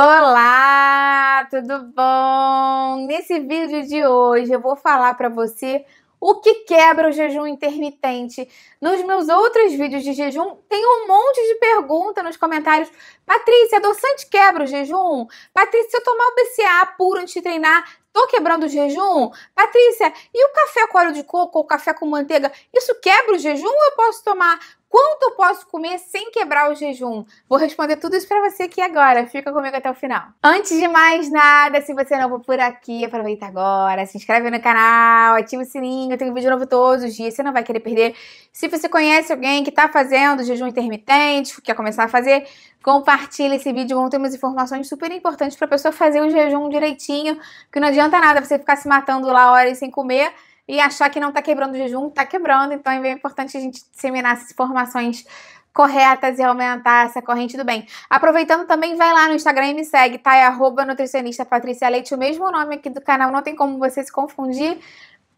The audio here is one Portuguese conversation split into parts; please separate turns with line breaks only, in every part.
Olá, tudo bom? Nesse vídeo de hoje eu vou falar para você o que quebra o jejum intermitente. Nos meus outros vídeos de jejum tem um monte de pergunta nos comentários. Patrícia, adoçante quebra o jejum? Patrícia, se eu tomar o BCA puro antes de treinar, Tô quebrando o jejum? Patrícia, e o café com óleo de coco ou café com manteiga? Isso quebra o jejum ou eu posso tomar? Quanto eu posso comer sem quebrar o jejum? Vou responder tudo isso para você aqui agora. Fica comigo até o final. Antes de mais nada, se você é novo por aqui, aproveita agora, se inscreve no canal, ativa o sininho, tem vídeo novo todos os dias, você não vai querer perder. Se você conhece alguém que está fazendo jejum intermitente, quer começar a fazer, Compartilhe esse vídeo, vão ter umas informações super importantes para a pessoa fazer o jejum direitinho, que não adianta nada você ficar se matando lá horas sem comer e achar que não está quebrando o jejum, está quebrando. Então é bem importante a gente disseminar essas informações corretas e aumentar essa corrente do bem. Aproveitando também, vai lá no Instagram e me segue, tá? É arroba nutricionista Leite, o mesmo nome aqui do canal, não tem como você se confundir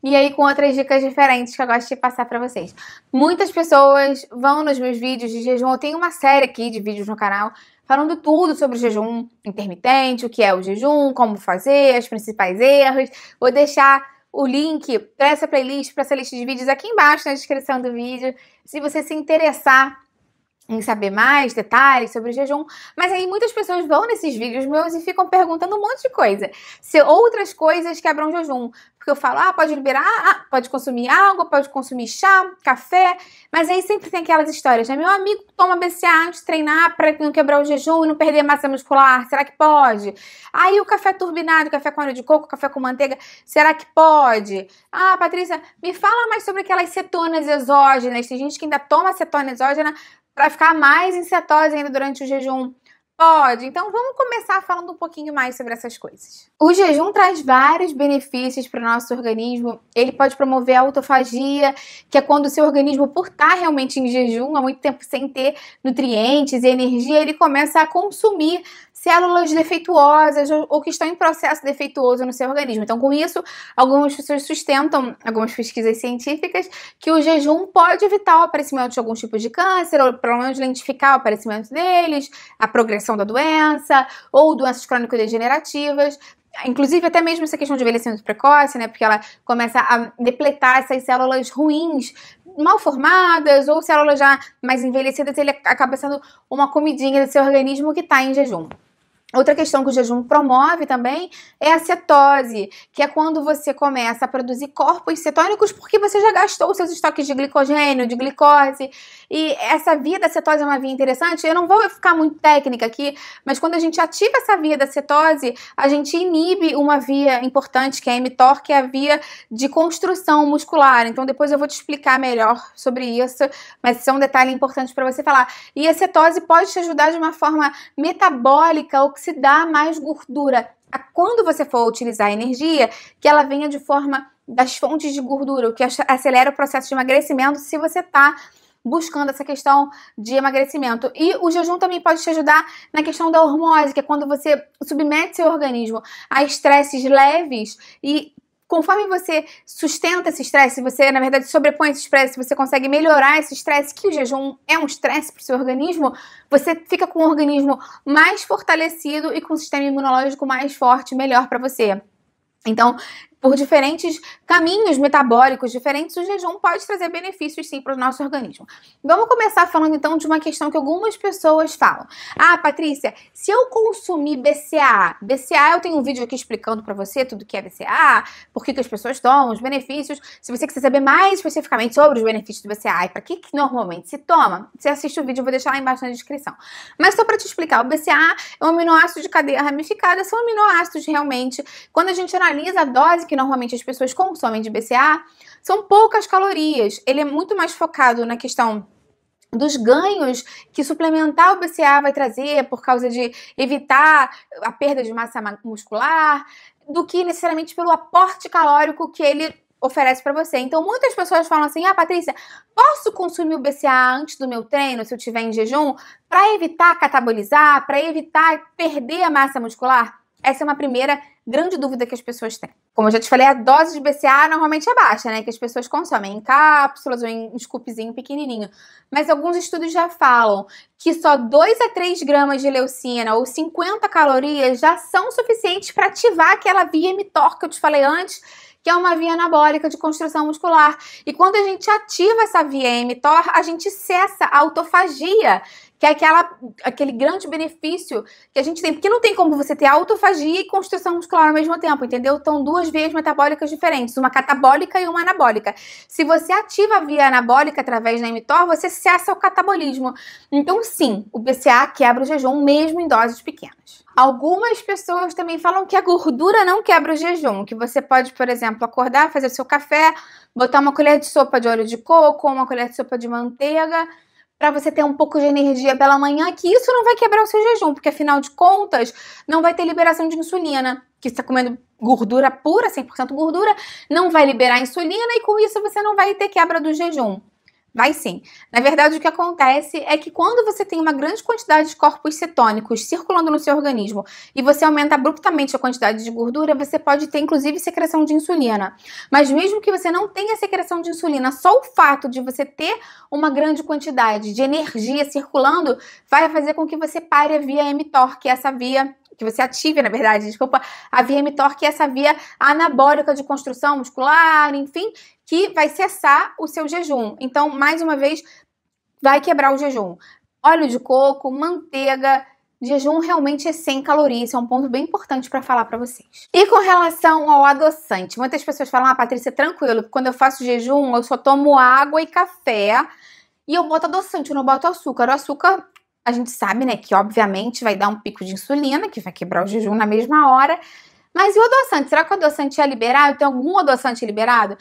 e aí com outras dicas diferentes que eu gosto de passar para vocês. Muitas pessoas vão nos meus vídeos de jejum, eu tenho uma série aqui de vídeos no canal falando tudo sobre o jejum intermitente, o que é o jejum, como fazer, os principais erros. Vou deixar o link para essa playlist, para essa lista de vídeos aqui embaixo na descrição do vídeo, se você se interessar em saber mais detalhes sobre o jejum, mas aí muitas pessoas vão nesses vídeos meus e ficam perguntando um monte de coisa. Se outras coisas quebram o jejum, porque eu falo, ah, pode liberar, ah, pode consumir água, pode consumir chá, café, mas aí sempre tem aquelas histórias, né? Meu amigo toma BCA antes de treinar para não quebrar o jejum e não perder massa muscular, será que pode? Aí ah, o café turbinado, café com óleo de coco, café com manteiga, será que pode? Ah, Patrícia, me fala mais sobre aquelas cetonas exógenas, tem gente que ainda toma cetona exógena para ficar mais em cetose ainda durante o jejum? Pode. Então vamos começar falando um pouquinho mais sobre essas coisas. O jejum traz vários benefícios para o nosso organismo. Ele pode promover a autofagia, que é quando o seu organismo, por estar tá realmente em jejum há muito tempo sem ter nutrientes e energia, ele começa a consumir células defeituosas ou que estão em processo defeituoso no seu organismo. Então, com isso, algumas pessoas sustentam, algumas pesquisas científicas, que o jejum pode evitar o aparecimento de alguns tipos de câncer, ou pelo menos lentificar o aparecimento deles, a progressão da doença, ou doenças crônico-degenerativas. Inclusive, até mesmo essa questão de envelhecimento precoce, né? Porque ela começa a depletar essas células ruins mal formadas ou células já mais envelhecidas, ele acaba sendo uma comidinha do seu organismo que está em jejum. Outra questão que o jejum promove também é a cetose, que é quando você começa a produzir corpos cetônicos porque você já gastou seus estoques de glicogênio, de glicose. E essa via da cetose é uma via interessante. Eu não vou ficar muito técnica aqui, mas quando a gente ativa essa via da cetose, a gente inibe uma via importante que é a mTOR, que é a via de construção muscular. Então depois eu vou te explicar melhor sobre isso, mas isso é um detalhe importante para você falar. E a cetose pode te ajudar de uma forma metabólica, oxidada oxidar mais gordura. A quando você for utilizar a energia, que ela venha de forma das fontes de gordura, o que acelera o processo de emagrecimento se você está buscando essa questão de emagrecimento. E o jejum também pode te ajudar na questão da hormose, que é quando você submete seu organismo a estresses leves e conforme você sustenta esse estresse, você, na verdade, sobrepõe esse estresse, você consegue melhorar esse estresse, que o jejum é um estresse para o seu organismo, você fica com o organismo mais fortalecido e com o sistema imunológico mais forte, melhor para você. Então, por diferentes caminhos metabólicos diferentes, o jejum pode trazer benefícios sim para o nosso organismo. Vamos começar falando então de uma questão que algumas pessoas falam. Ah, Patrícia, se eu consumir BCA, BCA eu tenho um vídeo aqui explicando para você tudo que é BCA, por que, que as pessoas tomam, os benefícios. Se você quiser saber mais especificamente sobre os benefícios do BCA e para que, que normalmente se toma, você assiste o vídeo, eu vou deixar lá embaixo na descrição. Mas só para te explicar, o BCA é um aminoácido de cadeia ramificada, são aminoácidos realmente, quando a gente analisa a dose que normalmente as pessoas consomem de BCA são poucas calorias. Ele é muito mais focado na questão dos ganhos que suplementar o BCA vai trazer por causa de evitar a perda de massa muscular, do que necessariamente pelo aporte calórico que ele oferece para você. Então, muitas pessoas falam assim: "Ah, Patrícia, posso consumir o BCA antes do meu treino, se eu tiver em jejum, para evitar catabolizar, para evitar perder a massa muscular?" Essa é uma primeira grande dúvida que as pessoas têm. Como eu já te falei, a dose de BCA normalmente é baixa, né? Que as pessoas consomem em cápsulas ou em um scoopzinho pequenininho. Mas alguns estudos já falam que só 2 a 3 gramas de leucina ou 50 calorias já são suficientes para ativar aquela via mTOR que eu te falei antes, que é uma via anabólica de construção muscular. E quando a gente ativa essa via mTOR, a gente cessa a autofagia, que é aquela, aquele grande benefício que a gente tem, porque não tem como você ter autofagia e construção muscular ao mesmo tempo, entendeu? Então, duas vias metabólicas diferentes, uma catabólica e uma anabólica. Se você ativa a via anabólica através da mTOR, você cessa o catabolismo. Então, sim, o BCA quebra o jejum mesmo em doses pequenas. Algumas pessoas também falam que a gordura não quebra o jejum, que você pode, por exemplo, acordar, fazer seu café, botar uma colher de sopa de óleo de coco, uma colher de sopa de manteiga, para você ter um pouco de energia pela manhã, que isso não vai quebrar o seu jejum, porque afinal de contas, não vai ter liberação de insulina, que está comendo gordura pura, 100% gordura, não vai liberar insulina e com isso você não vai ter quebra do jejum. Vai sim. Na verdade, o que acontece é que quando você tem uma grande quantidade de corpos cetônicos circulando no seu organismo e você aumenta abruptamente a quantidade de gordura, você pode ter inclusive secreção de insulina. Mas mesmo que você não tenha secreção de insulina, só o fato de você ter uma grande quantidade de energia circulando vai fazer com que você pare a via mTOR, que é essa via que você ative, na verdade, desculpa, a via mTOR, que é essa via anabólica de construção muscular, enfim, que vai cessar o seu jejum. Então, mais uma vez, vai quebrar o jejum. Óleo de coco, manteiga, jejum realmente é sem calorias, é um ponto bem importante para falar para vocês. E com relação ao adoçante, muitas pessoas falam: "Ah, Patrícia, tranquilo, quando eu faço jejum, eu só tomo água e café". E eu boto adoçante, eu não boto açúcar. O açúcar a gente sabe, né, que obviamente vai dar um pico de insulina, que vai quebrar o jejum na mesma hora. Mas e o adoçante? Será que o adoçante é liberado? Tem algum adoçante liberado?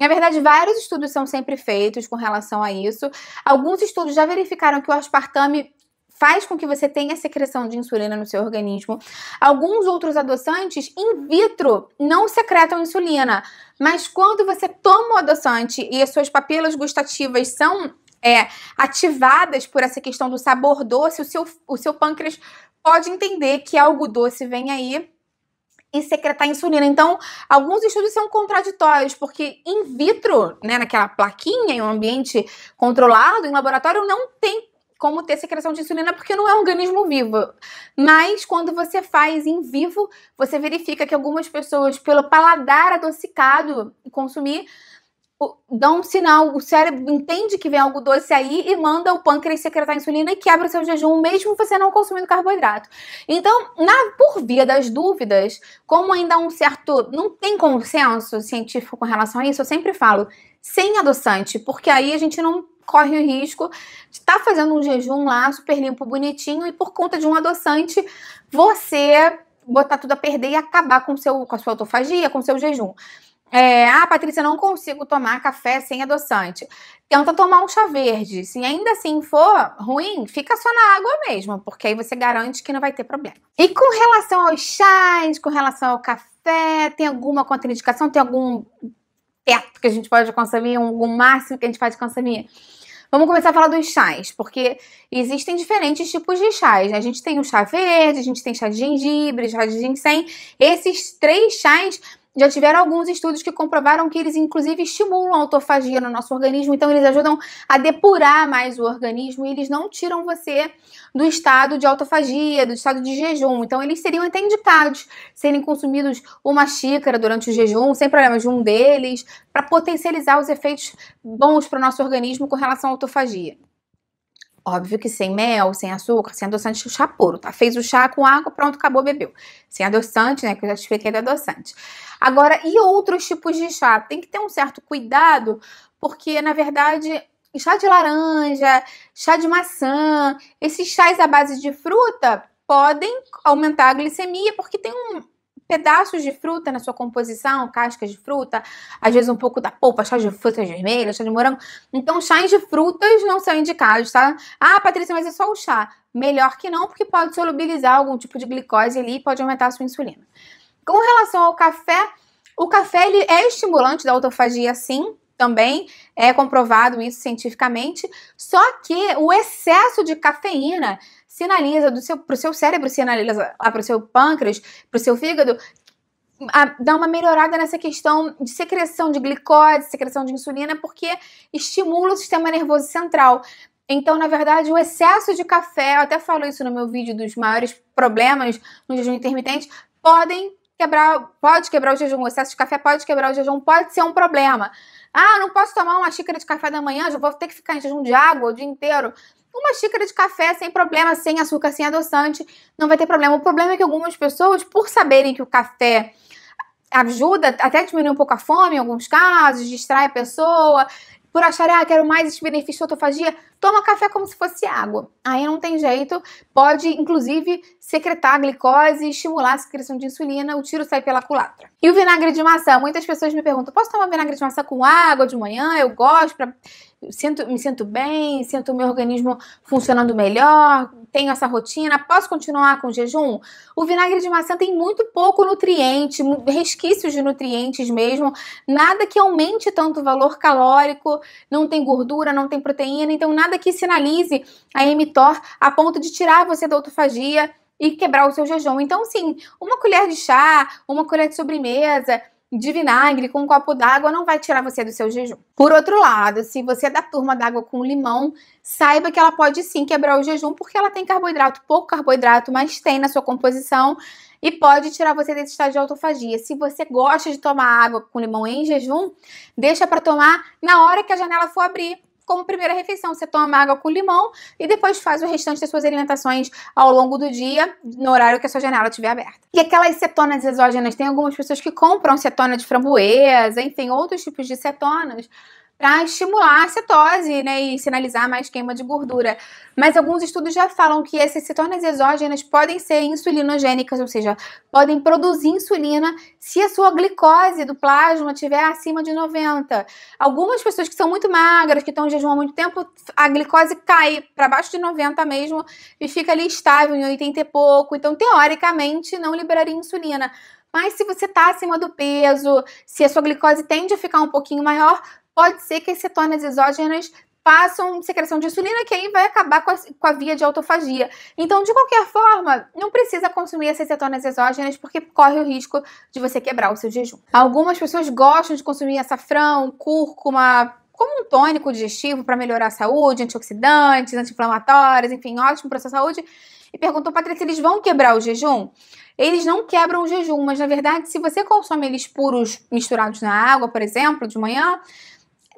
Na verdade, vários estudos são sempre feitos com relação a isso. Alguns estudos já verificaram que o aspartame faz com que você tenha secreção de insulina no seu organismo. Alguns outros adoçantes in vitro não secretam insulina, mas quando você toma o adoçante e as suas papilas gustativas são é, ativadas por essa questão do sabor doce, o seu, o seu pâncreas pode entender que algo doce vem aí e secretar insulina. Então, alguns estudos são contraditórios, porque in vitro, né, naquela plaquinha, em um ambiente controlado, em laboratório, não tem como ter secreção de insulina, porque não é um organismo vivo. Mas quando você faz em vivo, você verifica que algumas pessoas, pelo paladar adocicado, consumir dá um sinal, o cérebro entende que vem algo doce aí e manda o pâncreas secretar insulina e quebra o seu jejum, mesmo você não consumindo carboidrato. Então, na, por via das dúvidas, como ainda há um certo. não tem consenso científico com relação a isso, eu sempre falo sem adoçante, porque aí a gente não corre o risco de estar tá fazendo um jejum lá super limpo, bonitinho, e por conta de um adoçante você botar tudo a perder e acabar com, seu, com a sua autofagia, com o seu jejum. É, ah, Patrícia, não consigo tomar café sem adoçante. Tenta tomar um chá verde. Se ainda assim for ruim, fica só na água mesmo, porque aí você garante que não vai ter problema. E com relação aos chás, com relação ao café, tem alguma contraindicação? Tem algum teto que a gente pode consumir? Algum máximo que a gente pode consumir? Vamos começar a falar dos chás, porque existem diferentes tipos de chás. Né? A gente tem o chá verde, a gente tem chá de gengibre, chá de ginseng. Esses três chás já tiveram alguns estudos que comprovaram que eles, inclusive, estimulam a autofagia no nosso organismo, então eles ajudam a depurar mais o organismo e eles não tiram você do estado de autofagia, do estado de jejum. Então, eles seriam até indicados serem consumidos uma xícara durante o jejum, sem problemas de um deles, para potencializar os efeitos bons para o nosso organismo com relação à autofagia. Óbvio que sem mel, sem açúcar, sem adoçante, chá puro, tá? Fez o chá com água, pronto, acabou, bebeu. Sem adoçante, né? Que eu já te expliquei do adoçante. Agora, e outros tipos de chá? Tem que ter um certo cuidado, porque na verdade chá de laranja, chá de maçã, esses chás à base de fruta podem aumentar a glicemia porque tem um, pedaços de fruta na sua composição, cascas de fruta, às vezes um pouco da polpa, chá de frutas vermelhas, chá de morango. Então, chás de frutas não são indicados, tá? Ah, Patrícia, mas é só o chá. Melhor que não, porque pode solubilizar algum tipo de glicose ali e pode aumentar a sua insulina. Com relação ao café, o café ele é estimulante da autofagia, sim, também é comprovado isso cientificamente. Só que o excesso de cafeína sinaliza para o seu, seu cérebro, sinaliza para o seu pâncreas, para o seu fígado, a, dá uma melhorada nessa questão de secreção de glicose, secreção de insulina, porque estimula o sistema nervoso central. Então, na verdade, o excesso de café, eu até falo isso no meu vídeo dos maiores problemas no jejum intermitente, podem quebrar, pode quebrar o jejum, o excesso de café pode quebrar o jejum, pode ser um problema. Ah, não posso tomar uma xícara de café da manhã, já vou ter que ficar em jejum de água o dia inteiro. Uma xícara de café sem problema, sem açúcar, sem adoçante, não vai ter problema. O problema é que algumas pessoas, por saberem que o café ajuda até diminuir um pouco a fome em alguns casos, distrai a pessoa, por achar, ah, quero mais esse benefício de autofagia, toma café como se fosse água. Aí não tem jeito, pode inclusive secretar a glicose e estimular a secreção de insulina, o tiro sai pela culatra. E o vinagre de maçã? Muitas pessoas me perguntam: posso tomar vinagre de maçã com água de manhã? Eu gosto, pra... sinto, me sinto bem, sinto o meu organismo funcionando melhor, tenho essa rotina, posso continuar com jejum? O vinagre de maçã tem muito pouco nutriente, resquícios de nutrientes mesmo, nada que aumente tanto o valor calórico, não tem gordura, não tem proteína, então nada nada que sinalize a mTOR a ponto de tirar você da autofagia e quebrar o seu jejum. Então, sim, uma colher de chá, uma colher de sobremesa, de vinagre com um copo d'água não vai tirar você do seu jejum. Por outro lado, se você é da turma d'água com limão, saiba que ela pode sim quebrar o jejum porque ela tem carboidrato, pouco carboidrato, mas tem na sua composição e pode tirar você desse estado de autofagia. Se você gosta de tomar água com limão em jejum, deixa para tomar na hora que a janela for abrir como primeira refeição. Você toma água com limão e depois faz o restante das suas alimentações ao longo do dia, no horário que a sua janela estiver aberta. E aquelas cetonas exógenas, tem algumas pessoas que compram cetona de framboesa, enfim, outros tipos de cetonas para estimular a cetose né, e sinalizar mais queima de gordura. Mas alguns estudos já falam que essas cetonas exógenas podem ser insulinogênicas, ou seja, podem produzir insulina se a sua glicose do plasma estiver acima de 90. Algumas pessoas que são muito magras, que estão em jejum há muito tempo, a glicose cai para baixo de 90 mesmo e fica ali estável em 80 e pouco. Então, teoricamente, não liberaria insulina. Mas se você está acima do peso, se a sua glicose tende a ficar um pouquinho maior, pode ser que as cetonas exógenas façam secreção de insulina, que aí vai acabar com a, com a, via de autofagia. Então, de qualquer forma, não precisa consumir essas cetonas exógenas, porque corre o risco de você quebrar o seu jejum. Algumas pessoas gostam de consumir açafrão, cúrcuma, como um tônico digestivo para melhorar a saúde, antioxidantes, anti-inflamatórios, enfim, ótimo para a sua saúde. E perguntou, Patrícia, eles vão quebrar o jejum? Eles não quebram o jejum, mas na verdade, se você consome eles puros misturados na água, por exemplo, de manhã,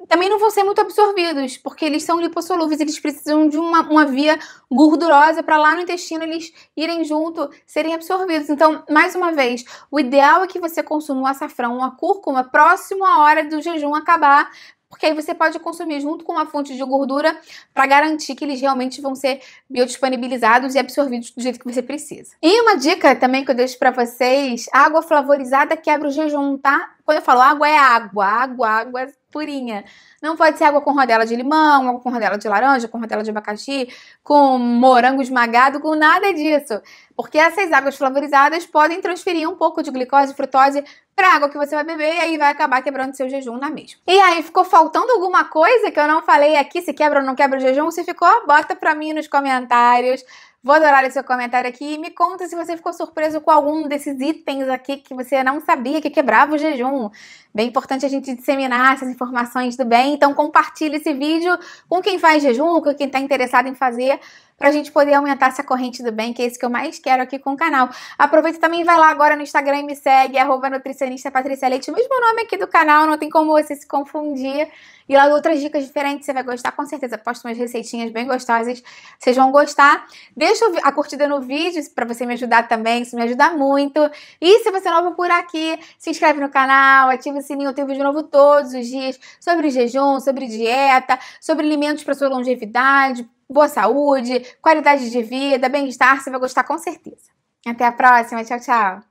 também não vão ser muito absorvidos, porque eles são lipossolúveis, eles precisam de uma, uma via gordurosa para lá no intestino eles irem junto, serem absorvidos. Então, mais uma vez, o ideal é que você consuma o açafrão, ou a cúrcuma, próximo à hora do jejum acabar, porque aí você pode consumir junto com uma fonte de gordura para garantir que eles realmente vão ser biodisponibilizados e absorvidos do jeito que você precisa. E uma dica também que eu deixo para vocês, água flavorizada quebra o jejum, tá? Quando eu falo água, é água, água, água é purinha. Não pode ser água com rodela de limão, água com rodela de laranja, com rodela de abacaxi, com morango esmagado, com nada disso. Porque essas águas flavorizadas podem transferir um pouco de glicose e frutose para a água que você vai beber e aí vai acabar quebrando seu jejum na mesma. E aí, ficou faltando alguma coisa que eu não falei aqui? Se quebra ou não quebra o jejum? Se ficou, bota para mim nos comentários. Vou adorar o seu comentário aqui. Me conta se você ficou surpreso com algum desses itens aqui que você não sabia que quebrava o jejum. Bem importante a gente disseminar essas informações do bem. Então compartilhe esse vídeo com quem faz jejum, com quem está interessado em fazer, para a gente poder aumentar essa corrente do bem, que é isso que eu mais quero aqui com o canal. Aproveita também vai lá agora no Instagram e me segue, arroba nutricionista Patrícia Leite, o mesmo nome aqui do canal, não tem como você se confundir. E lá outras dicas diferentes, você vai gostar com certeza. Posto umas receitinhas bem gostosas, vocês vão gostar. Deixa a curtida no vídeo para você me ajudar também, isso me ajuda muito. E se você é novo por aqui, se inscreve no canal, ativa o sininho, o tempo de novo todos os dias sobre jejum, sobre dieta, sobre alimentos para sua longevidade, boa saúde, qualidade de vida, bem-estar. Você vai gostar com certeza. Até a próxima. Tchau, tchau.